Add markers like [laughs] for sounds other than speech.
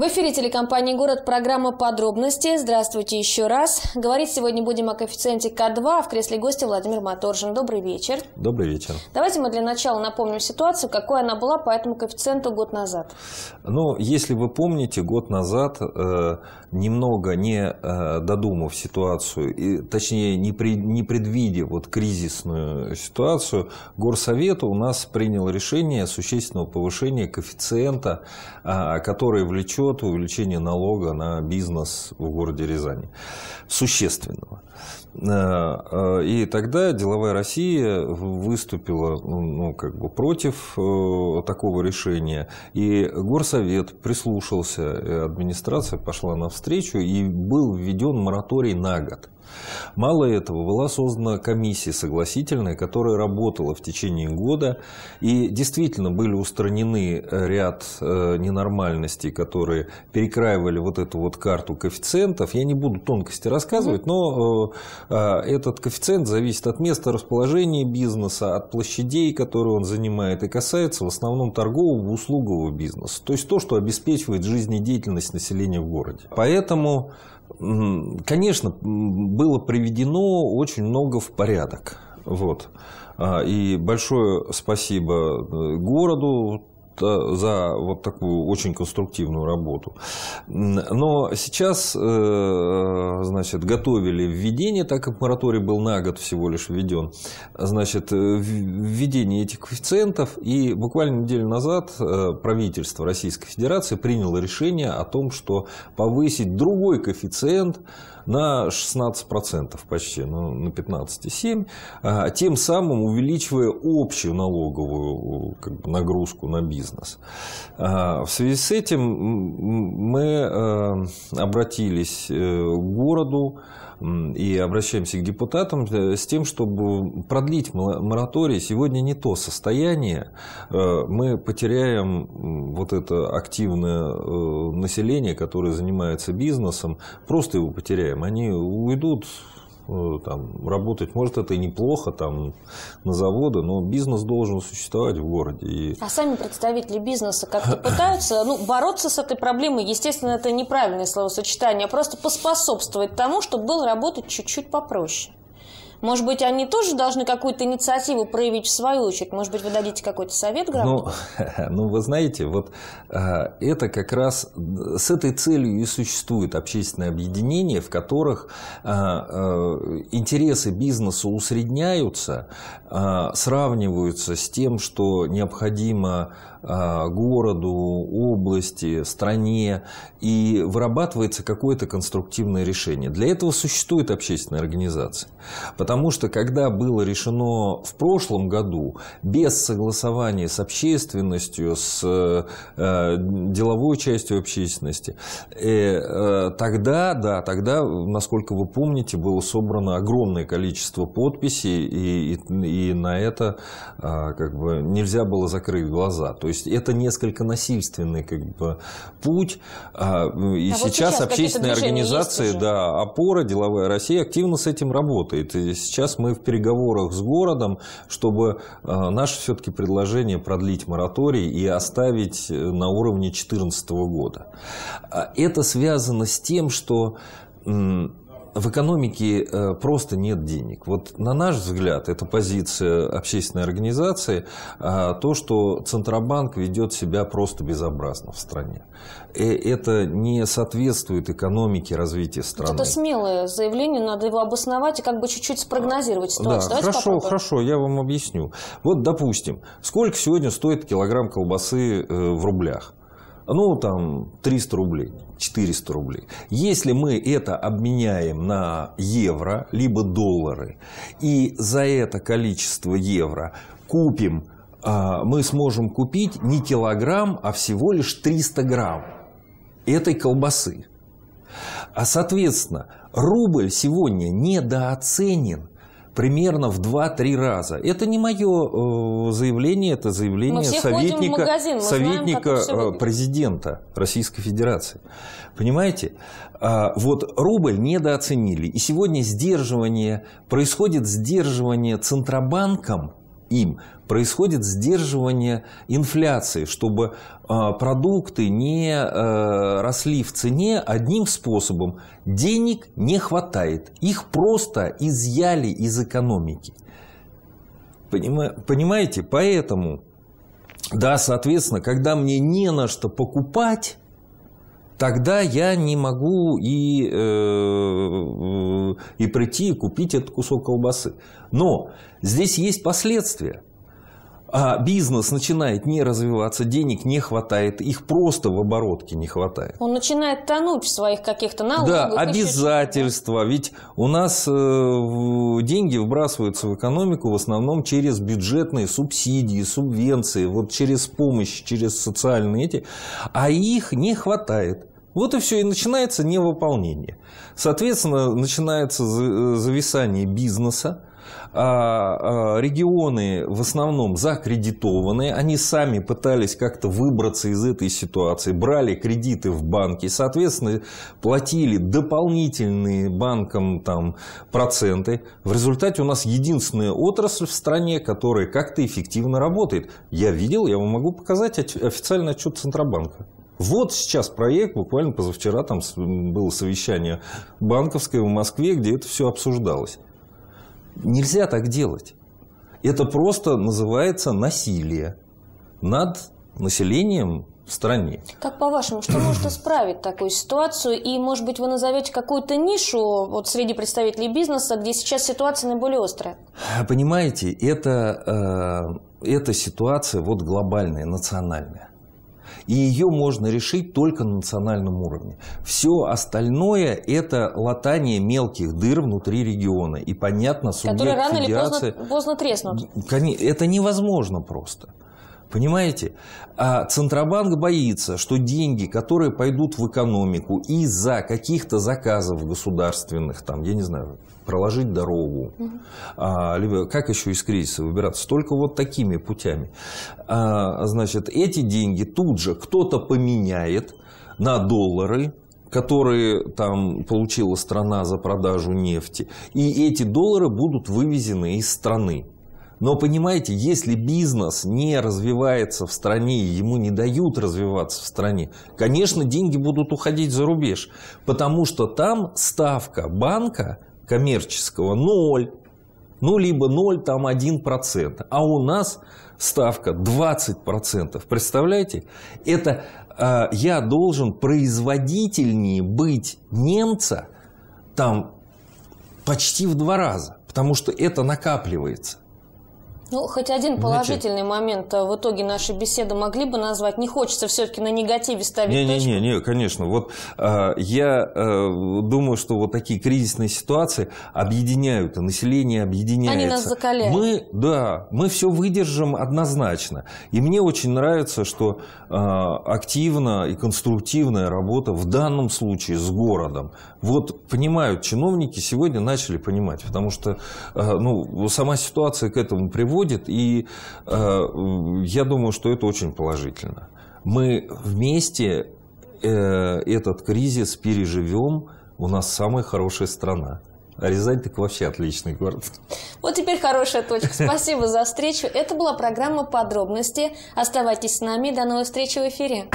В эфире телекомпании «Город» программа «Подробности». Здравствуйте еще раз. Говорить сегодня будем о коэффициенте К2. В кресле гостя Владимир Моторжин. Добрый вечер. Добрый вечер. Давайте мы для начала напомним ситуацию, какой она была по этому коэффициенту год назад. Ну, если вы помните, год назад, э, немного не э, додумав ситуацию, и, точнее, не, предвидя вот, кризисную ситуацию, Горсовет у нас принял решение о существенного повышения коэффициента, э, который влечет учет увеличения налога на бизнес в городе Рязани. Существенного. Э, э, и тогда деловая Россия выступила ну, ну как бы против э, такого решения. И горсовет прислушался, администрация пошла навстречу, и был введен мораторий на год. Мало этого, была создана комиссия согласительная, которая работала в течение года, и действительно были устранены э, ряд э, ненормальностей, которые перекраивали вот эту вот карту коэффициентов. Я не буду тонкости рассказывать, но э, а, этот коэффициент зависит от места расположения бизнеса, от площадей, которые он занимает, и касается в основном торгового услугового бизнеса, то есть то, что обеспечивает жизнедеятельность населения в городе. Поэтому Конечно, было приведено очень много в порядок. Вот. А, и большое спасибо э, городу, Э, за вот такую очень конструктивную работу. Но сейчас, э, значит, готовили введение, так как мораторий был на год всего лишь введен, значит, э, введение этих коэффициентов, и буквально неделю назад правительство Российской Федерации приняло решение о том, что повысить другой коэффициент на 16% почти, ну, на 15,7, а тем самым увеличивая общую налоговую как бы, нагрузку на бизнес бизнес. А, в связи с этим мы э, обратились э, к городу и обращаемся к депутатам э, с тем, чтобы продлить мораторий. Сегодня не то состояние. Мы потеряем вот это активное население, которое занимается бизнесом. Просто его потеряем. Они уйдут Э, там, работать, может, это и неплохо там, на заводы, но бизнес должен существовать в городе. И... А сами представители бизнеса как-то [laughs] пытаются ну, бороться с этой проблемой. Естественно, это неправильное словосочетание, а просто поспособствовать тому, чтобы было работать чуть-чуть попроще. Может быть, они тоже должны какую-то инициативу проявить в свою очередь? Может быть, вы дадите какой-то совет гражданам? Ну, [laughs] ну, вы знаете, вот э, это как раз с этой целью и существует общественное объединение, в которых э, э, интересы бизнеса усредняются, сравниваются с тем, что необходимо Э, городу, области, стране, и вырабатывается какое-то конструктивное решение. Для этого существует общественная организация. Потому что когда было решено в прошлом году без согласования с общественностью, с э, э, деловой частью общественности, тогда, да, тогда, насколько вы помните, было собрано огромное количество подписей, и, и, и на это как бы нельзя было закрыть глаза. То есть это несколько насильственный как бы, путь. А, ну, и а сейчас, сейчас общественные организации, да, опора, деловая Россия активно с этим работает. И сейчас мы в переговорах с городом, чтобы э, наше все-таки предложение продлить мораторий и оставить э, на уровне 2014 года. А это связано с тем, что в экономике э, просто нет денег. Вот на наш взгляд, это позиция общественной организации, а, то, что Центробанк ведет себя просто безобразно в стране. И э, это не соответствует экономике развития страны. это смелое заявление, надо его обосновать и как бы чуть-чуть спрогнозировать ситуацию. Да, Давайте хорошо, попробуем. хорошо, я вам объясню. Вот, допустим, сколько сегодня стоит килограмм колбасы э, в рублях? ну там 300 рублей, 400 рублей. Если мы это обменяем на евро, либо доллары, и за это количество евро купим, а, мы сможем купить не килограмм, а всего лишь 300 грамм этой колбасы. А соответственно, рубль сегодня недооценен примерно в 2-3 раза. Это не мое э, заявление, это заявление советника, магазин, советника знаем, э, президента Российской Федерации. Понимаете? А, вот рубль недооценили. И сегодня сдерживание, происходит сдерживание Центробанком – им происходит сдерживание инфляции, чтобы а, продукты не э, росли в цене одним способом. Денег не хватает. Их просто изъяли из экономики. Понимаете? Поэтому, да, соответственно, когда мне не на что покупать, тогда я не могу и, э, и прийти и купить этот кусок колбасы. Но здесь есть последствия. А бизнес начинает не развиваться, денег не хватает, их просто в оборотке не хватает. Он начинает тонуть в своих каких-то налогах. Да, обязательства. Ведь у нас э, деньги вбрасываются в экономику в основном через бюджетные субсидии, субвенции, вот через помощь, через социальные эти, а их не хватает. Вот и все, и начинается невыполнение. Соответственно, начинается э, зависание бизнеса, а, а регионы в основном закредитованы, они сами пытались как-то выбраться из этой ситуации, брали кредиты в банки, соответственно, платили дополнительные банкам там, проценты. В результате у нас единственная отрасль в стране, которая как-то эффективно работает. Я видел, я вам могу показать официальный отчет Центробанка. Вот сейчас проект, буквально позавчера там было совещание банковское в Москве, где это все обсуждалось. Нельзя так делать. Это просто называется насилие над населением в стране. Как по-вашему, что может исправить такую ситуацию? И, может быть, вы назовете какую-то нишу вот среди представителей бизнеса, где сейчас ситуация наиболее острая? Понимаете, это, э, это ситуация вот глобальная, национальная и ее можно решить только на национальном уровне. Все остальное – это латание мелких дыр внутри региона. И понятно, субъект Которые рано федерации... или поздно, поздно треснут. Это невозможно просто. Понимаете? А Центробанк боится, что деньги, которые пойдут в экономику из-за каких-то заказов государственных, там, я не знаю, проложить дорогу, угу. а, либо как еще из кризиса выбираться, только вот такими путями. А, значит, эти деньги тут же кто-то поменяет на доллары, которые там получила страна за продажу нефти, и эти доллары будут вывезены из страны. Но понимаете, если бизнес не развивается в стране, ему не дают развиваться в стране, конечно, деньги будут уходить за рубеж, потому что там ставка банка коммерческого ноль, ну либо 0, там 1%, а у нас ставка 20%, представляете? Это э, я должен производительнее быть немца там почти в два раза, потому что это накапливается. Ну, хоть один Знаете, положительный момент а в итоге нашей беседы могли бы назвать. Не хочется все-таки на негативе ставить не, точку. Не, не, не, конечно. Вот э, я э, думаю, что вот такие кризисные ситуации объединяют, а население объединяется. Они нас закаляют. Мы, да, мы все выдержим однозначно. И мне очень нравится, что э, активно и конструктивная работа в данном случае с городом. Вот понимают чиновники сегодня начали понимать, потому что э, ну сама ситуация к этому приводит происходит, и э, я думаю, что это очень положительно. Мы вместе э, этот кризис переживем, у нас самая хорошая страна. А Рязань так вообще отличный город. Вот теперь хорошая точка. Спасибо за встречу. Это была программа «Подробности». Оставайтесь с нами. До новой встречи в эфире.